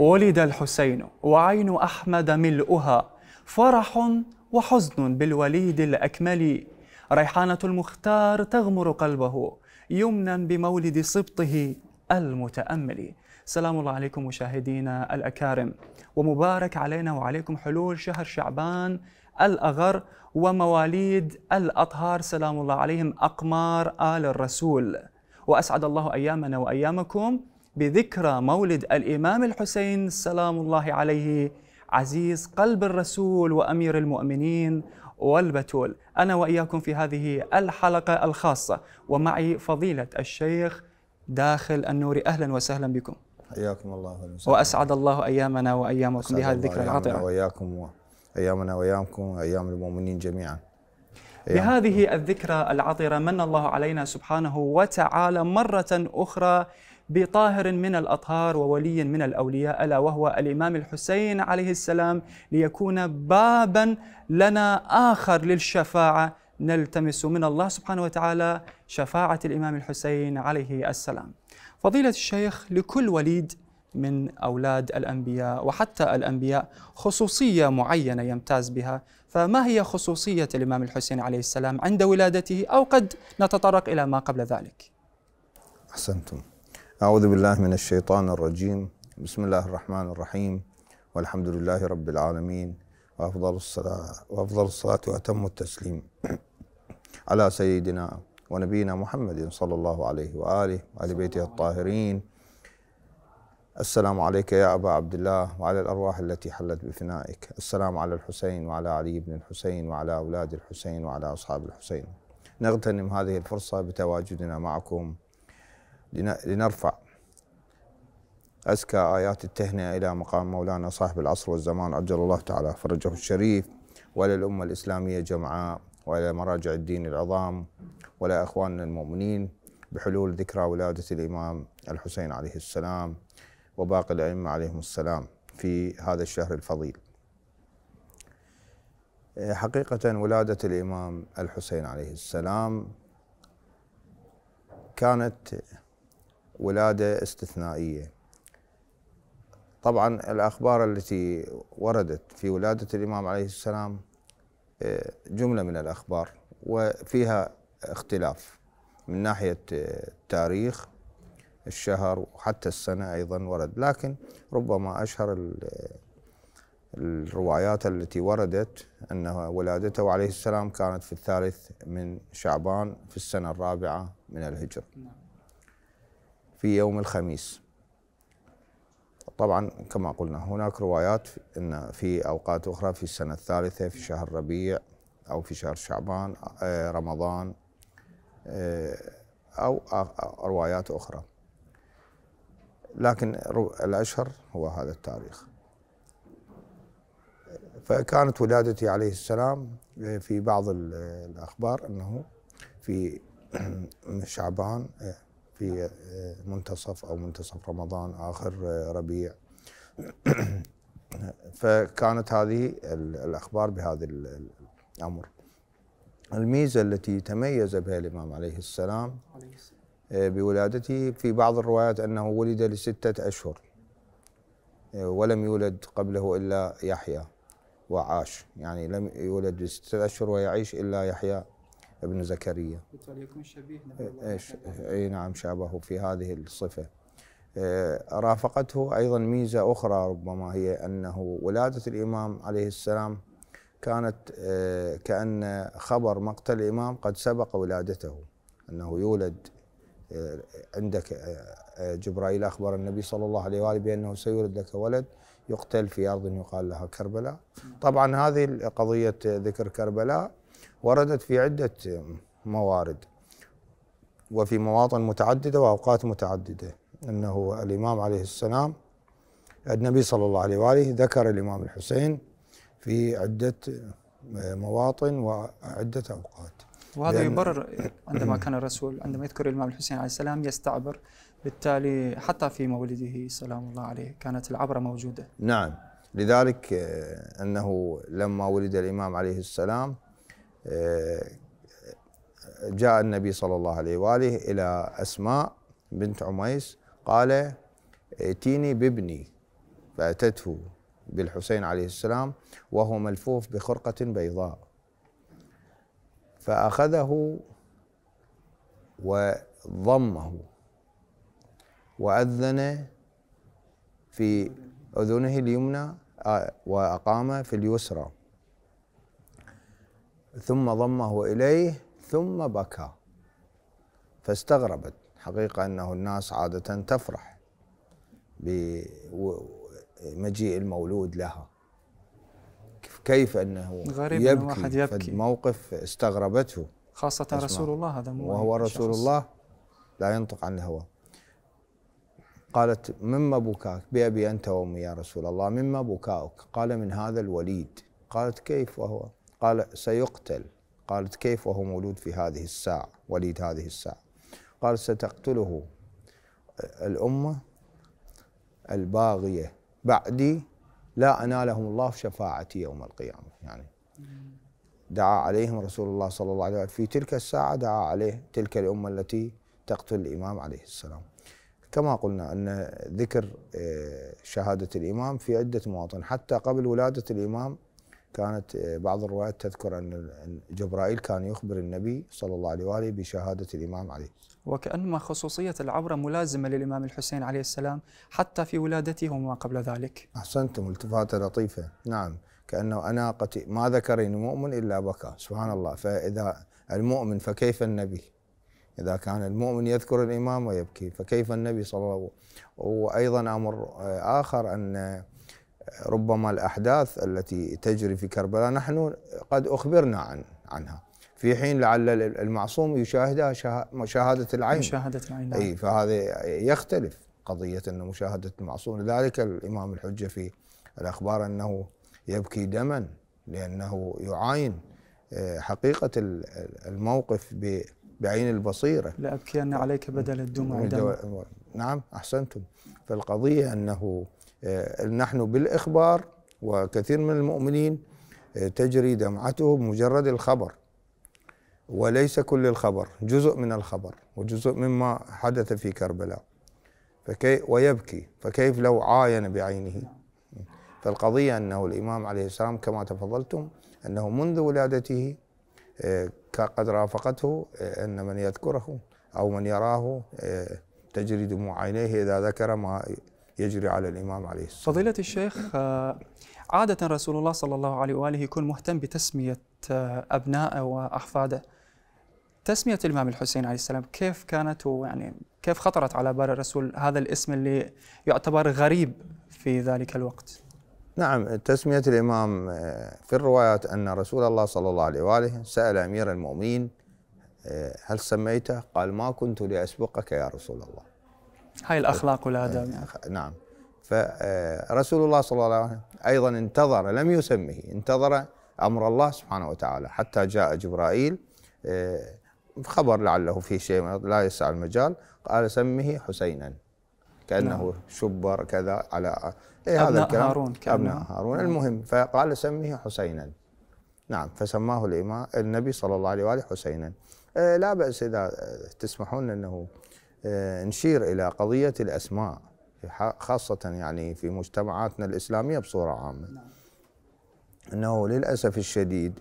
ولد الحسين وعين أحمد ملؤها فرح وحزن بالوليد الأكمل ريحانة المختار تغمر قلبه يمنا بمولد سبطه المتأمل سلام الله عليكم مشاهدينا الأكارم ومبارك علينا وعليكم حلول شهر شعبان الأغر ومواليد الأطهار سلام الله عليهم أقمار آل الرسول وأسعد الله أيامنا وأيامكم بذكرى مولد الإمام الحسين سلام الله عليه عزيز قلب الرسول وأمير المؤمنين والبتول أنا وإياكم في هذه الحلقة الخاصة ومعي فضيلة الشيخ داخل النور أهلا وسهلا بكم حياكم الله وأسعد الله أيامنا وأيامكم بهذه الذكرى العطرة وإياكم وأيامنا وإيامكم وأيام المؤمنين جميعا بهذه الذكرى العطرة من الله علينا سبحانه وتعالى مرة أخرى بطاهر من الأطهار وولي من الأولياء ألا وهو الإمام الحسين عليه السلام ليكون بابا لنا آخر للشفاعة نلتمس من الله سبحانه وتعالى شفاعة الإمام الحسين عليه السلام فضيلة الشيخ لكل وليد من أولاد الأنبياء وحتى الأنبياء خصوصية معينة يمتاز بها فما هي خصوصية الإمام الحسين عليه السلام عند ولادته أو قد نتطرق إلى ما قبل ذلك أحسنتم أعوذ بالله من الشيطان الرجيم بسم الله الرحمن الرحيم والحمد لله رب العالمين وأفضل الصلاة وأفضل الصلاة وأتم التسليم على سيدنا ونبينا محمد صلى الله عليه وآله وآل بيته الطاهرين السلام عليك يا أبا عبد الله وعلى الأرواح التي حلت بفنائك السلام على الحسين وعلى علي بن الحسين وعلى أولاد الحسين وعلى أصحاب الحسين نغتنم هذه الفرصة بتواجدنا معكم لنرفع أزكى آيات التهنئة إلى مقام مولانا صاحب العصر والزمان عجل الله تعالى فرجه الشريف وإلى الأمة الإسلامية جمعاء وإلى مراجع الدين العظام ولا أخواننا المؤمنين بحلول ذكرى ولادة الإمام الحسين عليه السلام وباقي الأئمة عليهم السلام في هذا الشهر الفضيل حقيقة ولادة الإمام الحسين عليه السلام كانت ولاده استثنائيه. طبعا الاخبار التي وردت في ولاده الامام عليه السلام آه، جمله من الاخبار وفيها اختلاف من ناحيه آه، التاريخ الشهر وحتى السنه ايضا ورد لكن ربما اشهر آه، الروايات التي وردت أن ولادته عليه السلام كانت في الثالث من شعبان في السنة الرابعة من الهجرة نعم. في يوم الخميس طبعا كما قلنا هناك روايات ان في اوقات اخرى في السنه الثالثه في شهر ربيع او في شهر شعبان آه، رمضان آه، او آه، روايات اخرى لكن الاشهر هو هذا التاريخ فكانت ولادتي عليه السلام في بعض الاخبار انه في شعبان في آه، منتصف أو منتصف رمضان آخر آه، ربيع فكانت هذه الأخبار بهذا الأمر الميزة التي تميز بها الإمام عليه السلام آه، بولادته في بعض الروايات أنه ولد لستة أشهر ولم يولد قبله إلا يحيى وعاش يعني لم يولد لسته أشهر ويعيش إلا يحيى ابن زكريا وليكن اي إيه، نعم شابه في هذه الصفه إيه، رافقته ايضا ميزه اخرى ربما هي انه ولاده الامام عليه السلام كانت إيه، كان خبر مقتل الامام قد سبق ولادته انه يولد عندك جبرائيل اخبر النبي صلى الله عليه واله بانه سيولد لك ولد يقتل في ارض يقال لها كربلاء نعم. طبعا هذه قضيه ذكر كربلاء وردت في عدة موارد وفي مواطن متعددة وأوقات متعددة أنه الإمام عليه السلام النبي صلى الله عليه وآله ذكر الإمام الحسين في عدة مواطن وعدة أوقات وهذا يبرر عندما كان الرسول عندما يذكر الإمام الحسين عليه السلام يستعبر بالتالي حتى في مولده سلام الله عليه كانت العبرة موجودة نعم لذلك آه، أنه لما ولد الإمام عليه السلام جاء النبي صلى الله عليه واله الى اسماء بنت عميس قال ائتيني بابني فاتته بالحسين عليه السلام وهو ملفوف بخرقه بيضاء فاخذه وضمه واذن في اذنه اليمنى آه، واقام في اليسرى ثم ضمه إليه ثم بكى فاستغربت حقيقة أنه الناس عادة تفرح بمجيء المولود لها كيف أنه غريب يبكي, أن واحد يبكي موقف استغربته خاصة رسول الله هذا مو وهو رسول شخص. الله لا ينطق عن الهوى قالت مما بكاك بأبي أنت وأمي يا رسول الله مما بكاؤك قال من هذا الوليد قالت كيف وهو قال سيقتل قالت كيف وهو مولود في هذه الساعة وليد هذه الساعة قال ستقتله الأمة الباغية بعدي لا أنالهم الله في شفاعتي يوم القيامة يعني دعا عليهم رسول الله صلى الله عليه وسلم في تلك الساعة دعا عليه تلك الأمة التي تقتل الإمام عليه السلام كما قلنا أن ذكر آه، شهادة الإمام في عدة مواطن حتى قبل ولادة الإمام كانت آه، بعض الروايات تذكر أن جبرائيل كان يخبر النبي صلى الله عليه وآله بشهادة الإمام علي وكأنما خصوصية العوره ملازمة للإمام الحسين عليه السلام حتى في ولادته وما قبل ذلك أحسنتم التفاتة لطيفة نعم كأنه أنا ما ذكر مؤمن إلا بكى سبحان الله فإذا المؤمن فكيف النبي إذا كان المؤمن يذكر الإمام ويبكي فكيف النبي صلى الله عليه وسلم وأيضا أمر آه، آخر أن ربما الأحداث التي تجري في كربلاء نحن قد أخبرنا عن عنها في حين لعل المعصوم يشاهدها شهادة العين مشاهدة العين نعم. أي فهذا يختلف قضية أن مشاهدة المعصوم لذلك الإمام الحجة في الأخبار أنه يبكي دما لأنه يعاين آه، حقيقة الموقف بعين البصيرة لأبكين عليك بدل الدموع دم نعم أحسنتم فالقضية أنه آه، نحن بالإخبار وكثير من المؤمنين آه، تجري دمعته بمجرد الخبر وليس كل الخبر جزء من الخبر وجزء مما حدث في كربلاء فكي ويبكي فكيف لو عاين بعينه فالقضية أنه الإمام عليه السلام كما تفضلتم أنه منذ ولادته آه، قد رافقته أن من يذكره أو من يراه تجري دموع عينيه إذا ذكر ما يجري على الإمام عليه السلام فضيلة الشيخ آه، عادة رسول الله صلى الله عليه وآله يكون مهتم بتسمية آه، أبنائه وأحفاده تسمية الإمام الحسين عليه السلام كيف كانت ويعني كيف خطرت على بال الرسول هذا الاسم اللي يعتبر غريب في ذلك الوقت نعم تسمية الإمام آه، في الروايات أن رسول الله صلى الله عليه وآله سأل أمير المؤمنين هل سميته؟ قال ما كنت لأسبقك يا رسول الله هاي الأخلاق والآداب إيه، نعم فرسول آه، الله صلى الله عليه وسلم أيضا انتظر لم يسمه انتظر أمر الله سبحانه وتعالى حتى جاء جبرائيل آه، خبر لعله في شيء لا يسع المجال قال سمه حسينا كأنه نعم. شبر كذا على آه، إيه هذا الكلام هارون أبناء هارون نعم. المهم فقال سمه حسينا نعم فسماه الإمام النبي صلى الله عليه وآله حسينا لا بأس إذا تسمحون أنه آه، نشير إلى قضية الأسماء خاصة يعني في مجتمعاتنا الإسلامية بصورة عامة نعم. أنه للأسف الشديد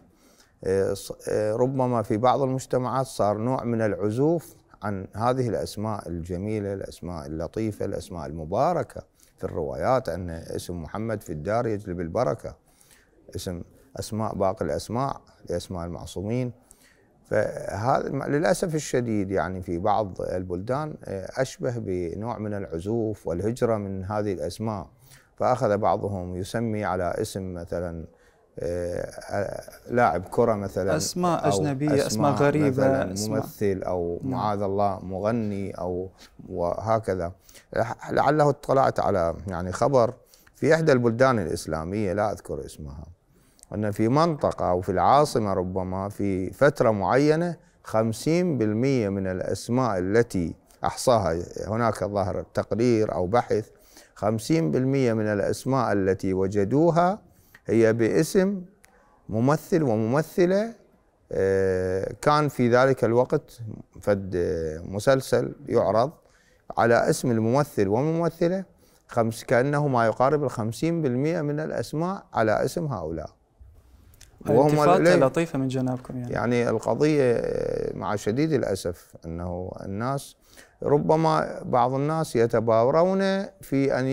آه، آه، ربما في بعض المجتمعات صار نوع من العزوف عن هذه الأسماء الجميلة الأسماء اللطيفة الأسماء المباركة في الروايات أن اسم محمد في الدار يجلب البركة اسم أسماء باقي الأسماء لأسماء المعصومين فهذا للاسف الشديد يعني في بعض البلدان آه، اشبه بنوع من العزوف والهجره من هذه الاسماء فاخذ بعضهم يسمي على اسم مثلا آه، آه، لاعب كره مثلا اسماء اجنبيه اسماء, أسماء غريبه مثلاً أسماء ممثل او نعم. معاذ الله مغني او وهكذا لعله اطلعت على يعني خبر في احدى البلدان الاسلاميه لا اذكر اسمها أن في منطقة أو في العاصمة ربما في فترة معينة خمسين بالمية من الأسماء التي أحصاها هناك ظهر تقرير أو بحث خمسين بالمية من الأسماء التي وجدوها هي باسم ممثل وممثلة آه، كان في ذلك الوقت فد مسلسل يعرض على اسم الممثل والممثلة خمس كأنه ما يقارب الخمسين بالمئة من الأسماء على اسم هؤلاء وهم لطيفه من جنابكم يعني يعني القضيه مع شديد الاسف انه الناس ربما بعض الناس يتباورون في ان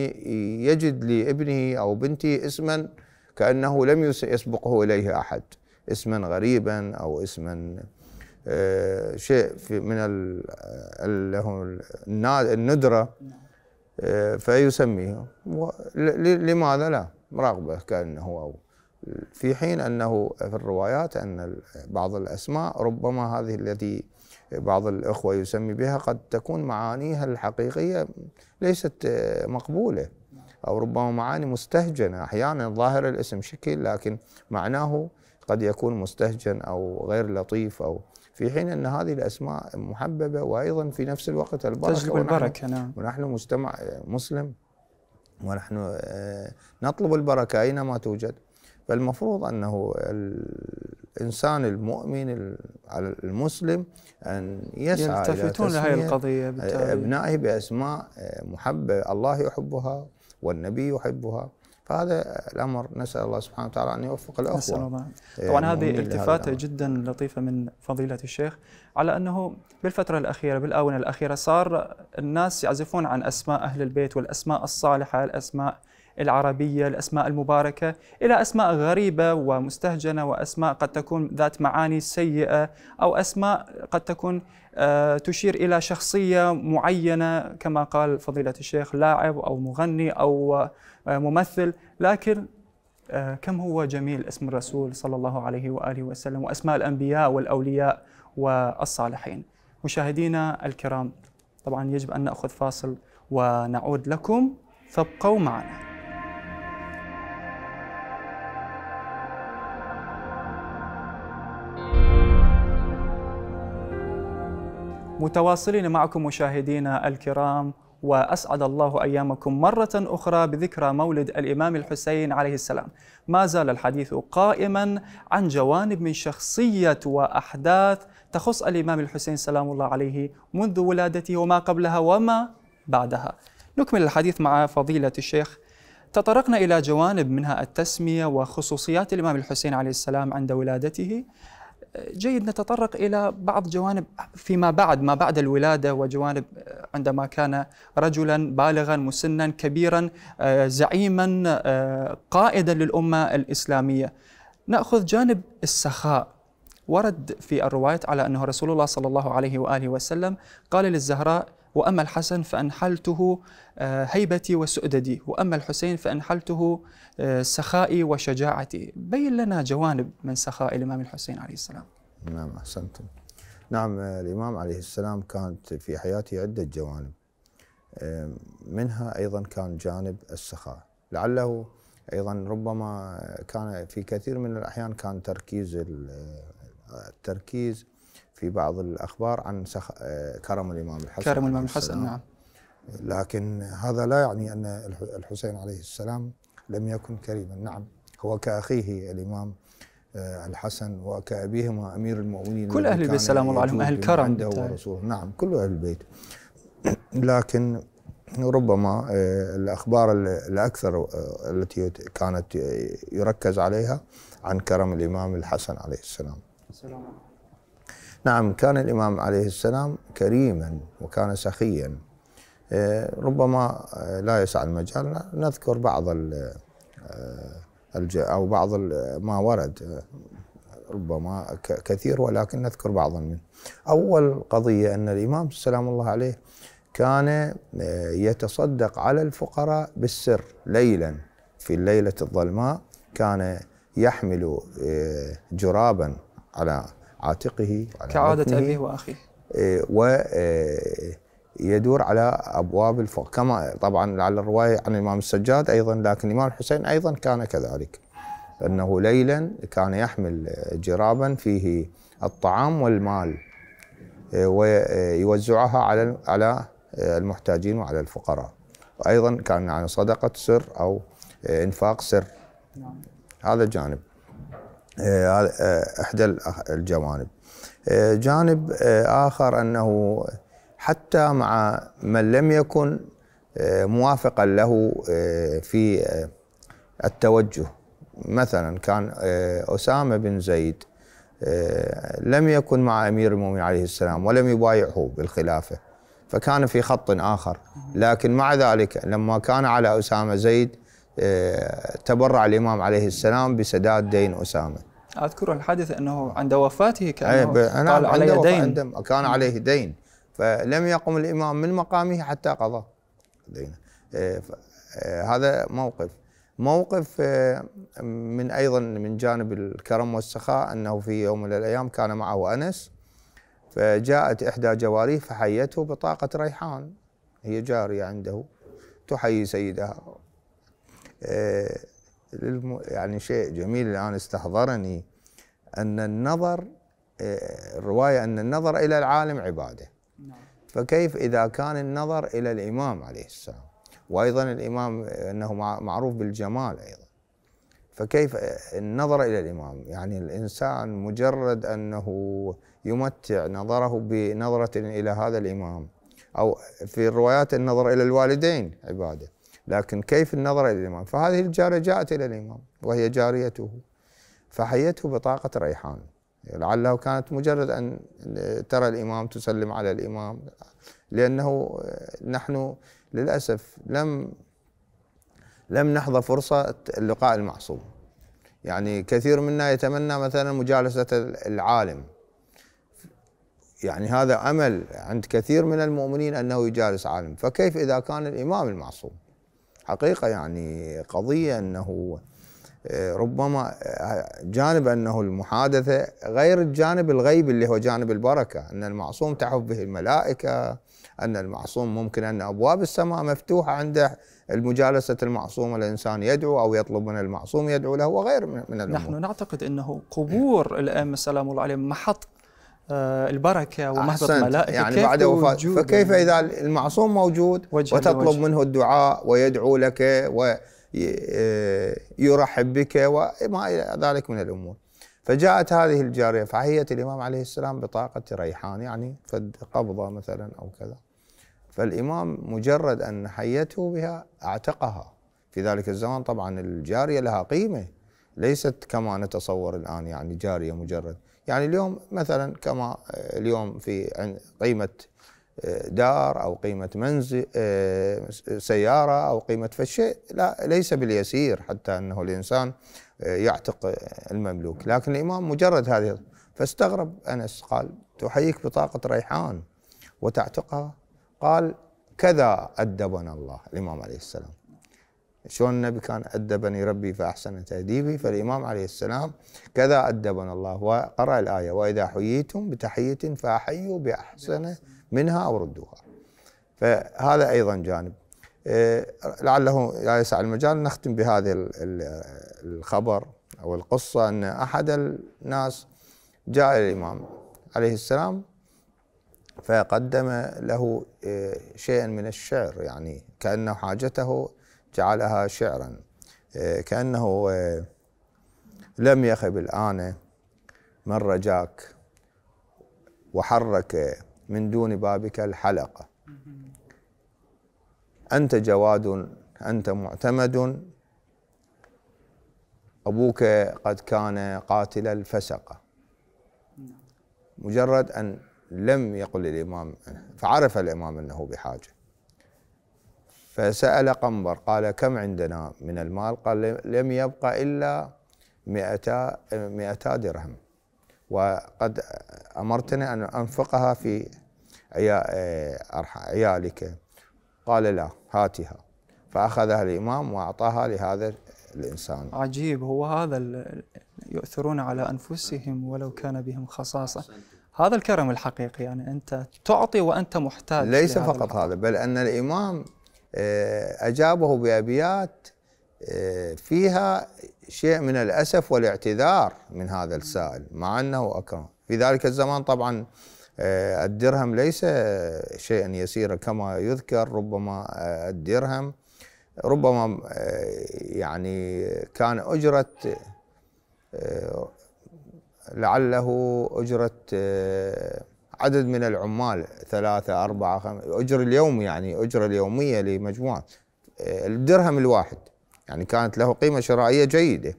يجد لابنه او بنته اسما كانه لم يسبقه اليه احد اسما غريبا او اسما آه، شيء من الندره نعم. آه، فيسميه لماذا لا رغبه كانه او في حين انه في الروايات ان بعض الاسماء ربما هذه التي بعض الاخوه يسمي بها قد تكون معانيها الحقيقيه ليست آه، مقبوله او ربما معاني مستهجنه احيانا ظاهر الاسم شكل لكن معناه قد يكون مستهجن او غير لطيف او في حين ان هذه الاسماء محببه وايضا في نفس الوقت البركه تجلب البركه نعم ونحن مجتمع آه، مسلم ونحن آه، نطلب البركه اينما توجد فالمفروض أنه الإنسان المؤمن المسلم أن يسعى يلتفتون لهذه القضية بالتالي. أبنائه بأسماء محبة الله يحبها والنبي يحبها فهذا الامر نسال الله سبحانه وتعالى ان يوفق الاخوه نسال الله إيه، طبعا هذه التفاته جدا لطيفه من فضيله الشيخ على انه بالفتره الاخيره بالاونه الاخيره صار الناس يعزفون عن اسماء اهل البيت والاسماء الصالحه الاسماء العربية الأسماء المباركة إلى أسماء غريبة ومستهجنة وأسماء قد تكون ذات معاني سيئة أو أسماء قد تكون آه، تشير إلى شخصية معينة كما قال فضيلة الشيخ لاعب أو مغني أو آه، ممثل لكن آه، كم هو جميل اسم الرسول صلى الله عليه وآله وسلم وأسماء الأنبياء والأولياء والصالحين مشاهدينا الكرام طبعا يجب أن نأخذ فاصل ونعود لكم فابقوا معنا متواصلين معكم مشاهدينا الكرام وأسعد الله أيامكم مرة أخرى بذكرى مولد الإمام الحسين عليه السلام ما زال الحديث قائما عن جوانب من شخصية وأحداث تخص الإمام الحسين سلام الله عليه منذ ولادته وما قبلها وما بعدها نكمل الحديث مع فضيلة الشيخ تطرقنا إلى جوانب منها التسمية وخصوصيات الإمام الحسين عليه السلام عند ولادته جيد نتطرق إلى بعض جوانب فيما بعد ما بعد الولادة وجوانب آه، عندما كان رجلا بالغا مسنا كبيرا آه، زعيما آه، قائدا للأمة الإسلامية نأخذ جانب السخاء ورد في الروايه على أنه رسول الله صلى الله عليه وآله وسلم قال للزهراء وأما الحسن فأنحلته آه، هيبتي وسؤددي وأما الحسين فأنحلته آه، سخائي وشجاعتي بين لنا جوانب من سخاء الإمام الحسين عليه السلام نعم أحسنتم نعم آه، الإمام عليه السلام كانت في حياته عدة جوانب منها أيضا كان جانب السخاء لعله أيضا ربما كان في كثير من الأحيان كان تركيز التركيز في بعض الأخبار عن سخ... آه، كرم الإمام الحسن كرم الإمام الحسن نعم لكن هذا لا يعني أن الحسين عليه السلام لم يكن كريما نعم هو كأخيه الإمام آه، الحسن وكأبيهما أمير المؤمنين كل أهل البيت سلام الله عليهم أهل كرم عنده ورسوله نعم كل أهل البيت لكن ربما آه، الأخبار الأكثر التي كانت يركز عليها عن كرم الإمام الحسن عليه السلام السلام عليكم نعم كان الإمام عليه السلام كريما وكان سخيا آه، ربما آه، لا يسع المجال نذكر بعض آه، أو بعض ما ورد ربما كثير ولكن نذكر بعضا منه أول قضية أن الإمام سلام الله عليه كان يتصدق على الفقراء بالسر ليلا في الليلة الظلماء كان يحمل جرابا على عاتقه كعادة أبيه وأخيه إيه، ويدور إيه، على أبواب الفقر كما طبعا على الرواية عن الإمام السجاد أيضا لكن الإمام الحسين أيضا كان كذلك أنه ليلا كان يحمل جرابا فيه الطعام والمال إيه، ويوزعها على على المحتاجين وعلى الفقراء وأيضا كان عن صدقة سر أو إنفاق سر نعم. هذا جانب آه، آه، إحدى الجوانب آه، جانب آخر أنه حتى مع من لم يكن موافقا له في التوجه مثلا كان أسامة بن زيد لم يكن مع أمير المؤمنين عليه السلام ولم يبايعه بالخلافة فكان في خط آخر لكن مع ذلك لما كان على أسامة زيد تبرع الإمام عليه السلام بسداد دين أسامة اذكر الحادث انه عند وفاته أيوة، كان قال علي دين كان عليه دين فلم يقم الامام من مقامه حتى قضى دينه آه، آه، هذا موقف موقف آه، من ايضا من جانب الكرم والسخاء انه في يوم من الايام كان معه انس فجاءت احدى جواريه فحيته بطاقه ريحان هي جاريه عنده تحيي سيدها يعني شيء جميل الآن استحضرني أن النظر الرواية آه، أن النظر إلى العالم عبادة نعم. فكيف إذا كان النظر إلى الإمام عليه السلام وأيضا الإمام أنه معروف بالجمال أيضا فكيف آه، النظر إلى الإمام يعني الإنسان مجرد أنه يمتع نظره بنظرة إلى هذا الإمام أو في الروايات النظر إلى الوالدين عبادة لكن كيف النظر إلى الإمام فهذه الجارية جاءت إلى الإمام وهي جاريته فحيته بطاقة ريحان لعله كانت مجرد أن ترى الإمام تسلم على الإمام لأنه نحن للأسف لم لم نحظى فرصة اللقاء المعصوم يعني كثير منا يتمنى مثلا مجالسة العالم يعني هذا أمل عند كثير من المؤمنين أنه يجالس عالم فكيف إذا كان الإمام المعصوم حقيقة يعني قضية أنه آه، ربما آه، جانب أنه المحادثة غير الجانب الغيب اللي هو جانب البركة أن المعصوم تحف به الملائكة أن المعصوم ممكن أن أبواب السماء مفتوحة عنده المجالسة المعصوم الإنسان يدعو أو يطلب من المعصوم يدعو له وغير من الأمور نحن نعتقد أنه قبور الأئمة السلام الله عليهم محط آه، البركه ومهبط ملائكه يعني بعد وفاة فكيف اذا المعصوم موجود وتطلب وجه. منه الدعاء ويدعو لك ويرحب آه، بك وما الى ذلك من الامور فجاءت هذه الجاريه فحيت الامام عليه السلام بطاقه ريحان يعني فد قبضه مثلا او كذا فالامام مجرد ان حيته بها اعتقها في ذلك الزمان طبعا الجاريه لها قيمه ليست كما نتصور الان يعني جاريه مجرد يعني اليوم مثلا كما آه، اليوم في قيمة آه، دار أو قيمة منزل آه، سيارة أو قيمة فشيء لا ليس باليسير حتى أنه الإنسان يعتق المملوك لكن الإمام مجرد هذه فاستغرب أنس قال تحييك بطاقة ريحان وتعتقها قال كذا أدبنا الله الإمام عليه السلام شلون النبي كان أدبني ربي فأحسن تأديبي فالإمام عليه السلام كذا أدبنا الله وقرأ الآية وإذا حييتم بتحية فأحيوا بأحسن منها أو ردوها فهذا أيضا جانب آه، لعله لا يسع المجال نختم بهذا الخبر أو القصة أن أحد الناس جاء إلى الإمام عليه السلام فقدم له آه، شيئا من الشعر يعني كأنه حاجته جعلها شعرا آه، كأنه آه، لم يخب الآن من رجاك وحرك من دون بابك الحلقة أنت جواد أنت معتمد أبوك قد كان قاتل الفسقة مجرد أن لم يقل الإمام فعرف الإمام أنه بحاجة فسأل قنبر قال كم عندنا من المال قال لم يبقى إلا مئتا, مئتا درهم وقد أمرتني أن أنفقها في عيالك قال لا هاتها فأخذها الإمام وأعطاها لهذا الإنسان عجيب هو هذا يؤثرون على أنفسهم ولو كان بهم خصاصة هذا الكرم الحقيقي يعني أنت تعطي وأنت محتاج ليس فقط هذا بل أن الإمام آه، أجابه بأبيات آه، فيها شيء من الأسف والاعتذار من هذا السائل مع أنه أكرم في ذلك الزمان طبعا آه، الدرهم ليس شيئا يسيرا كما يذكر ربما الدرهم ربما يعني كان أجرة لعله أجرة عدد من العمال ثلاثة أربعة خمسة أجر اليوم يعني أجرة اليومية لمجموعة آه، الدرهم الواحد يعني كانت له قيمة شرائية جيدة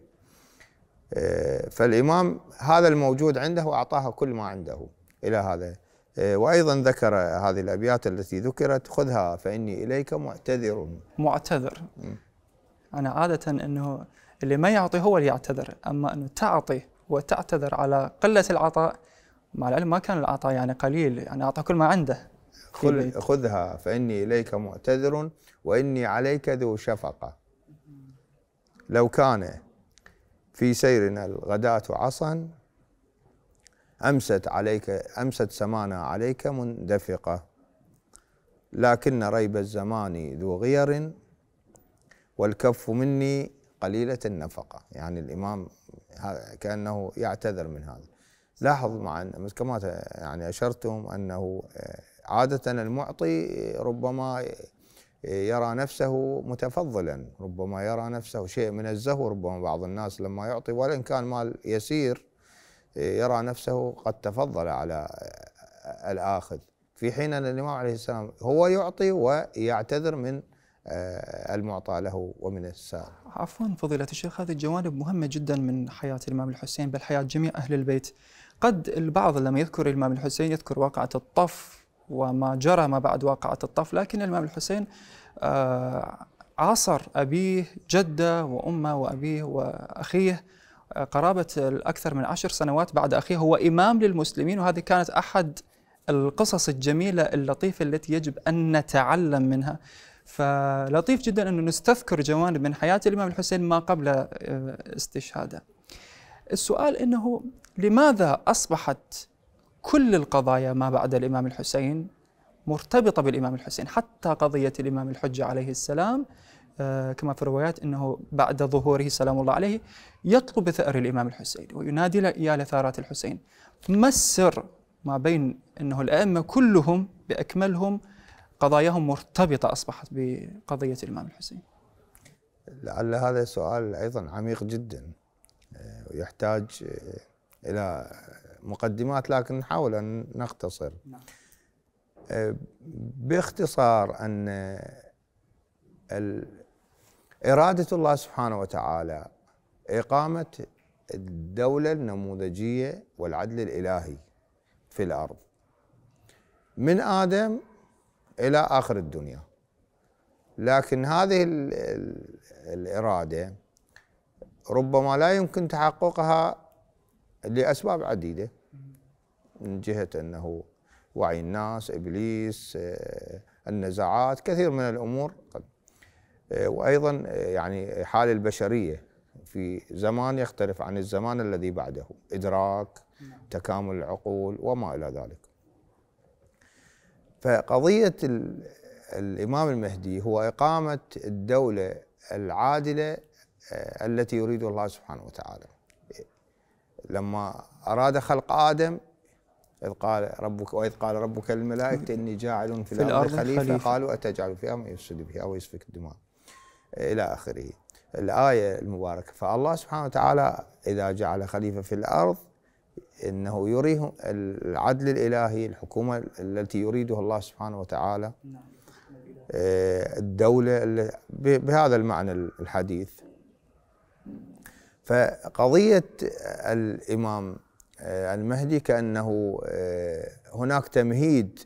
آه، فالإمام هذا الموجود عنده أعطاها كل ما عنده إلى هذا آه، وأيضا ذكر هذه الأبيات التي ذكرت خذها فإني إليك معتذر معتذر أنا عادة أنه اللي ما يعطي هو اللي يعتذر أما أنه تعطي وتعتذر على قلة العطاء مع العلم ما كان العطاء يعني قليل يعني أعطى كل ما عنده خذها فإني إليك معتذر وإني عليك ذو شفقة لو كان في سيرنا الغداة عصا أمست عليك أمست سمانا عليك مندفقة لكن ريب الزمان ذو غير والكف مني قليلة النفقة يعني الإمام كأنه يعتذر من هذا لاحظوا معنا كما يعني اشرتم انه آه، عاده المعطي ربما آه، يرى نفسه متفضلا ربما يرى نفسه شيء من الزهو ربما بعض الناس لما يعطي وان كان مال يسير آه، يرى نفسه قد تفضل على الآخذ في حين أن الإمام عليه السلام هو يعطي ويعتذر من المعطى له ومن السائل عفوا فضيلة الشيخ هذه الجوانب مهمة جدا من حياة الإمام الحسين بل حياة جميع أهل البيت قد البعض لما يذكر الإمام الحسين يذكر واقعة الطف وما جرى ما بعد واقعة الطف لكن الإمام الحسين آه، عاصر أبيه جدة وأمه وأبيه وأخيه آه، قرابة أكثر من عشر سنوات بعد أخيه هو إمام للمسلمين وهذه كانت أحد القصص الجميلة اللطيفة التي يجب أن نتعلم منها فلطيف جدا أنه نستذكر جوانب من حياة الإمام الحسين ما قبل آه، استشهاده السؤال انه لماذا اصبحت كل القضايا ما بعد الامام الحسين مرتبطه بالامام الحسين حتى قضيه الامام الحجه عليه السلام آه، كما في الروايات انه بعد ظهوره سلام الله عليه يطلب بثار الامام الحسين وينادي يا لثارات الحسين ما السر ما بين انه الائمه كلهم باكملهم قضاياهم مرتبطه اصبحت بقضيه الامام الحسين لعل هذا سؤال ايضا عميق جدا ويحتاج آه، الى مقدمات لكن نحاول ان نختصر نعم. آه، باختصار ان آه، اراده الله سبحانه وتعالى اقامه الدوله النموذجيه والعدل الالهي في الارض من ادم الى اخر الدنيا لكن هذه الاراده ربما لا يمكن تحققها لأسباب عديدة من جهة أنه وعي الناس إبليس آه، النزاعات كثير من الأمور طيب. آه، وأيضا آه، يعني حال البشرية في زمان يختلف عن الزمان الذي بعده إدراك نعم. تكامل العقول وما إلى ذلك فقضية الإمام المهدي هو إقامة الدولة العادلة التي يريدها الله سبحانه وتعالى لما أراد خلق آدم إذ قال ربك وإذ قال ربك للملائكة إني جاعل في, في الأرض خليفة, خليفة قالوا أتجعل فيها من يفسد فيها ويسفك الدماء إلى آخره الآية المباركة فالله سبحانه وتعالى إذا جعل خليفة في الأرض إنه يريهم العدل الإلهي الحكومة التي يريدها الله سبحانه وتعالى نعم. آه، الدولة بهذا المعنى الحديث فقضية الإمام آه، المهدي كأنه آه، هناك تمهيد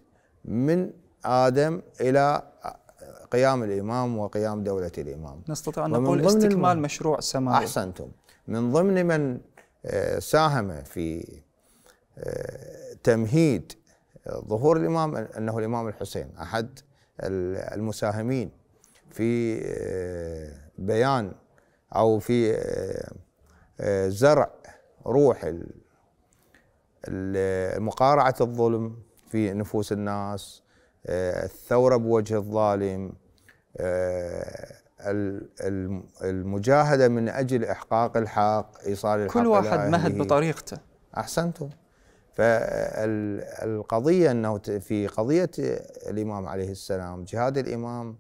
من آدم إلى آه، قيام الإمام وقيام دولة الإمام نستطيع أن نقول استكمال مشروع سماوي أحسنتم من ضمن من ساهم في تمهيد ظهور الإمام أنه الإمام الحسين أحد المساهمين في بيان أو في زرع روح مقارعة الظلم في نفوس الناس آه، الثورة بوجه الظالم آه، المجاهدة من أجل إحقاق الحق إيصال الحق كل واحد مهد بطريقته أحسنتم فالقضية أنه في قضية الإمام عليه السلام جهاد الإمام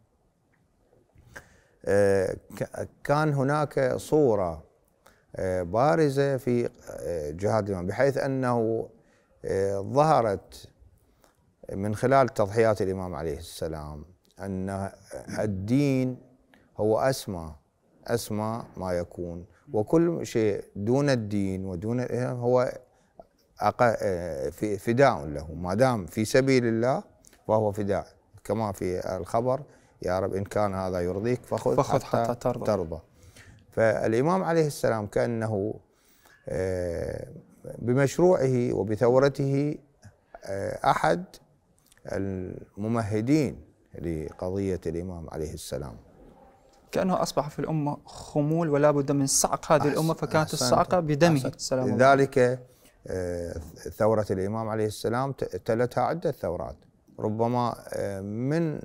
آه، كان هناك صورة آه، بارزه في آه، جهاد الامام بحيث انه آه، ظهرت من خلال تضحيات الامام عليه السلام ان الدين هو اسمى اسمى ما يكون وكل شيء دون الدين ودون هو فداء له ما دام في سبيل الله فهو فداء كما في الخبر يا رب ان كان هذا يرضيك فخذ, فخذ حتى, حتى ترضى, ترضى. فالإمام عليه السلام كأنه آه، بمشروعه وبثورته آه، أحد الممهدين لقضية الإمام عليه السلام كأنه أصبح في الأمة خمول ولا بد من صعق هذه الأمة فكانت الصعقة بدمه لذلك آه، ثورة الإمام عليه السلام تلتها عدة ثورات ربما من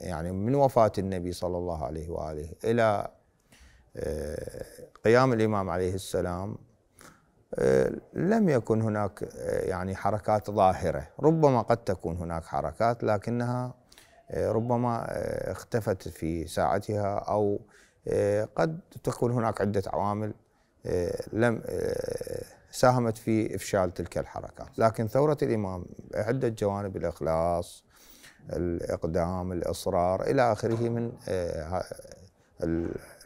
يعني من وفاة النبي صلى الله عليه وآله إلى آه، قيام الإمام عليه السلام آه، لم يكن هناك آه، يعني حركات ظاهرة ربما قد تكون هناك حركات لكنها ربما اختفت في ساعتها أو قد تكون هناك عدة عوامل لم ساهمت في إفشال تلك الحركات لكن ثورة الإمام عدة جوانب الإخلاص الإقدام الإصرار إلى آخره من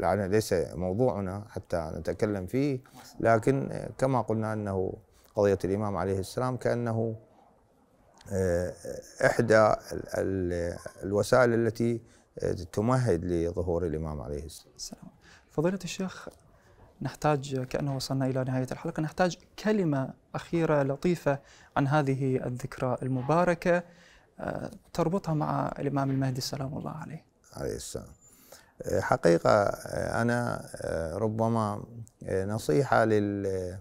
ليس موضوعنا حتى نتكلم فيه لكن كما قلنا أنه قضية الإمام عليه السلام كأنه آه، إحدى الوسائل التي آه، تمهد لظهور الإمام عليه السلام فضيلة الشيخ نحتاج كأنه وصلنا إلى نهاية الحلقة نحتاج كلمة أخيرة لطيفة عن هذه الذكرى المباركة آه، تربطها مع الإمام المهدي سلام الله عليه عليه السلام حقيقة أنا آه، ربما آه، نصيحة لل آه،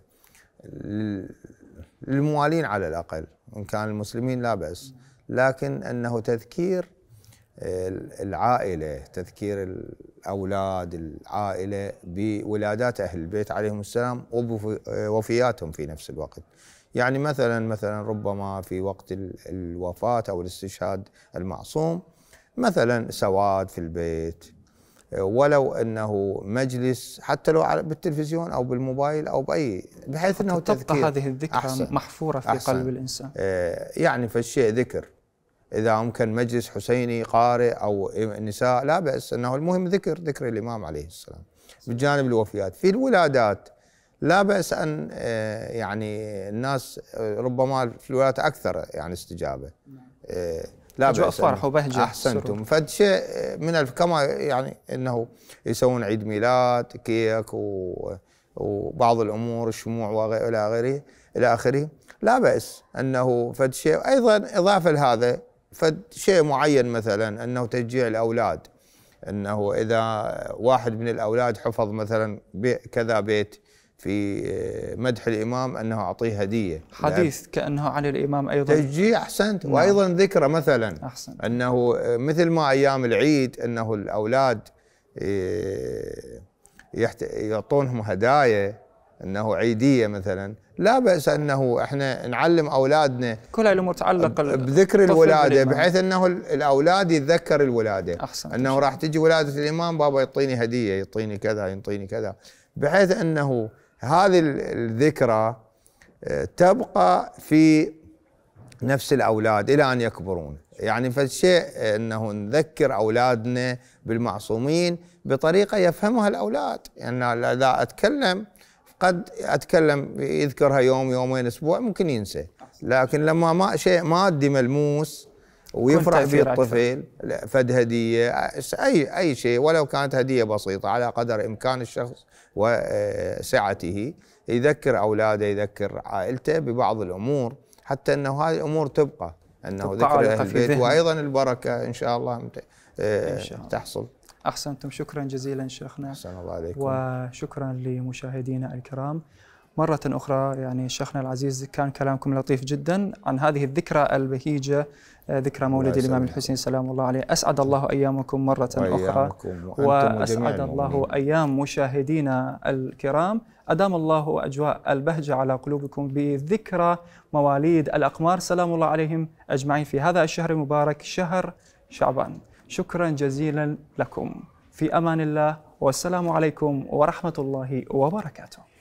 للموالين على الأقل إن كان المسلمين لا بأس لكن أنه تذكير العائلة تذكير الأولاد العائلة بولادات أهل البيت عليهم السلام ووفياتهم في نفس الوقت يعني مثلا مثلا ربما في وقت الوفاة أو الاستشهاد المعصوم مثلا سواد في البيت ولو انه مجلس حتى لو بالتلفزيون او بالموبايل او باي بحيث انه تبقى هذه الذكرى أحسن محفوره في أحسن قلب الانسان آه، يعني فالشيء ذكر اذا امكن مجلس حسيني قارئ او نساء لا باس انه المهم ذكر ذكر الامام عليه السلام بجانب الوفيات في الولادات لا باس ان آه، يعني الناس آه، ربما في الولادات اكثر يعني استجابه نعم. لا أجواء فرح وبهجة أحسنتم شيء من الف كما يعني أنه يسوون عيد ميلاد كيك و وبعض الامور الشموع والى غيره الى اخره لا باس انه فد شيء ايضا اضافه لهذا فد شيء معين مثلا انه تشجيع الاولاد انه اذا واحد من الاولاد حفظ مثلا كذا بيت في آه، مدح الامام انه اعطيه هديه حديث كانه عن الامام ايضا تشجيع احسنت نعم. وايضا ذكرى مثلا أحسن. انه آه، مثل ما ايام العيد انه الاولاد آه، يعطونهم هدايا انه عيديه مثلا لا باس انه احنا نعلم اولادنا كل الامور تعلق بذكر الولاده بحيث انه الاولاد يتذكر الولاده أحسن انه راح تجي ولاده الامام بابا يعطيني هديه يعطيني كذا يعطيني كذا بحيث انه هذه الذكرى آه، تبقى في نفس الاولاد الى ان يكبرون يعني فالشيء انه نذكر اولادنا بالمعصومين بطريقه يفهمها الاولاد يعني اذا اتكلم قد اتكلم يذكرها يوم يومين اسبوع ممكن ينسى لكن لما ما شيء مادي ملموس ويفرح فيه الطفل فد هديه اي اي شيء ولو كانت هديه بسيطه على قدر امكان الشخص وسعته يذكر أولاده يذكر عائلته ببعض الأمور حتى أنه هذه الأمور تبقى أنه ذكر أهل البيت وأيضا البركة إن شاء الله إن شاء الله. تحصل أحسنتم شكرا جزيلا شيخنا أحسن الله عليكم وشكرا لمشاهدينا الكرام مرة أخرى يعني شيخنا العزيز كان كلامكم لطيف جدا عن هذه الذكرى البهيجة آه، ذكرى مولد الإمام الحسين سلام الله عليه أسعد الله أيامكم مرة أخرى وأسعد الله أيام مشاهدينا الكرام أدام الله أجواء البهجة على قلوبكم بذكرى مواليد الأقمار سلام الله عليهم أجمعين في هذا الشهر المبارك شهر شعبان شكرا جزيلا لكم في أمان الله والسلام عليكم ورحمة الله وبركاته